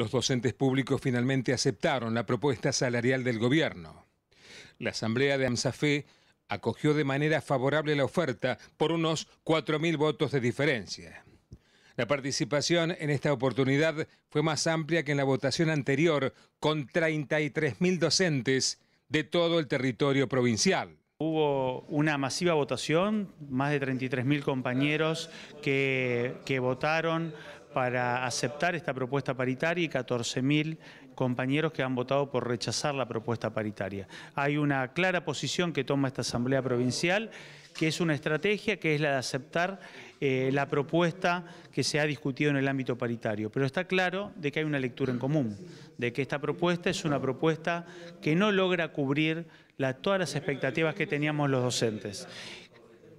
Los docentes públicos finalmente aceptaron la propuesta salarial del gobierno. La asamblea de AMSAFE acogió de manera favorable la oferta por unos 4.000 votos de diferencia. La participación en esta oportunidad fue más amplia que en la votación anterior, con 33.000 docentes de todo el territorio provincial. Hubo una masiva votación, más de 33.000 compañeros que, que votaron para aceptar esta propuesta paritaria y 14.000 compañeros que han votado por rechazar la propuesta paritaria. Hay una clara posición que toma esta Asamblea Provincial, que es una estrategia que es la de aceptar eh, la propuesta que se ha discutido en el ámbito paritario. Pero está claro de que hay una lectura en común, de que esta propuesta es una propuesta que no logra cubrir todas las expectativas que teníamos los docentes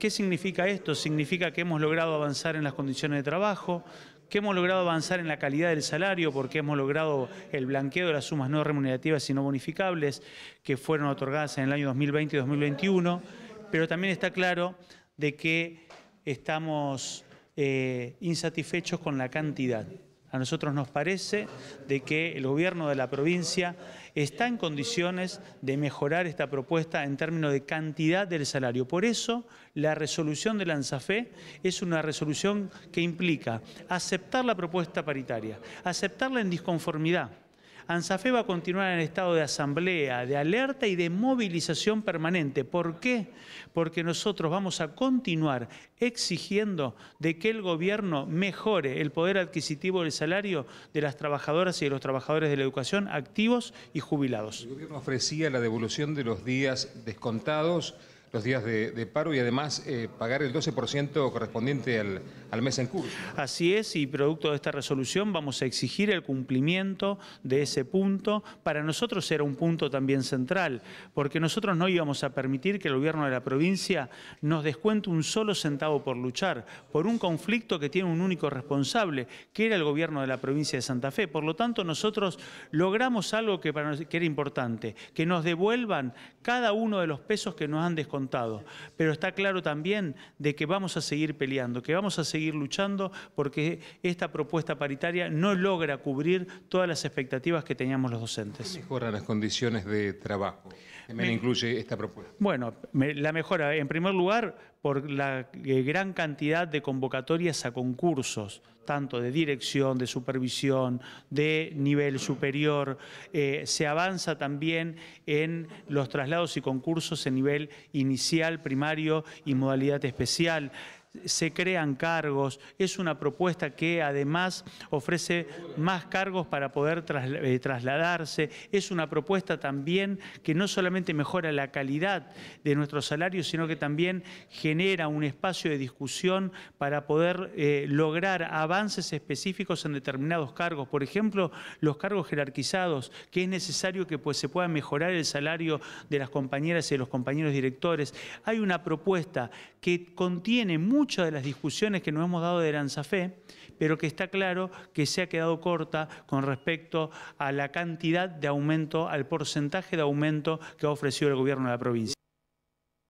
¿Qué significa esto? Significa que hemos logrado avanzar en las condiciones de trabajo, que hemos logrado avanzar en la calidad del salario porque hemos logrado el blanqueo de las sumas no remunerativas y no bonificables que fueron otorgadas en el año 2020 y 2021, pero también está claro de que estamos eh, insatisfechos con la cantidad. A nosotros nos parece de que el gobierno de la provincia está en condiciones de mejorar esta propuesta en términos de cantidad del salario. Por eso la resolución de Lanzafe es una resolución que implica aceptar la propuesta paritaria, aceptarla en disconformidad, ANSAFE va a continuar en estado de asamblea, de alerta y de movilización permanente. ¿Por qué? Porque nosotros vamos a continuar exigiendo de que el gobierno mejore el poder adquisitivo del salario de las trabajadoras y de los trabajadores de la educación activos y jubilados. El gobierno ofrecía la devolución de los días descontados los días de, paro y además eh, pagar el 12% correspondiente al, mes en curso. Así es y producto de esta resolución vamos a exigir el cumplimiento de ese punto. Para nosotros era un punto también central porque nosotros no íbamos a permitir que el gobierno de la provincia nos descuente un solo centavo por luchar por un conflicto que tiene un único responsable que era el gobierno de la provincia de Santa Fe. Por lo tanto nosotros logramos algo que, para, que era importante, que nos devuelvan cada uno de los pesos que nos han descontado pero está claro también de que vamos a seguir peleando, que vamos a seguir luchando porque esta propuesta paritaria no logra cubrir todas las expectativas que teníamos los docentes. ¿Qué las condiciones de trabajo? me, incluye esta propuesta. Bueno, la mejora, en primer lugar, por la eh, gran cantidad de convocatorias a concursos tanto de dirección, de supervisión, de nivel superior. Eh, se avanza también en los traslados y concursos en nivel inicial, primario y modalidad especial se crean cargos, es una propuesta que además ofrece más cargos para poder eh, trasladarse, es una propuesta también que no solamente mejora la calidad de nuestros salarios, sino que también genera un espacio de discusión para poder eh, lograr avances específicos en determinados cargos, por ejemplo, los cargos jerarquizados, que es necesario que pues, se pueda mejorar el salario de las compañeras y de los compañeros directores. Hay una propuesta que contiene muchas de las discusiones que nos hemos dado de fe, pero que está claro que se ha quedado corta con respecto a la cantidad de aumento, al porcentaje de aumento que ha ofrecido el gobierno de la provincia.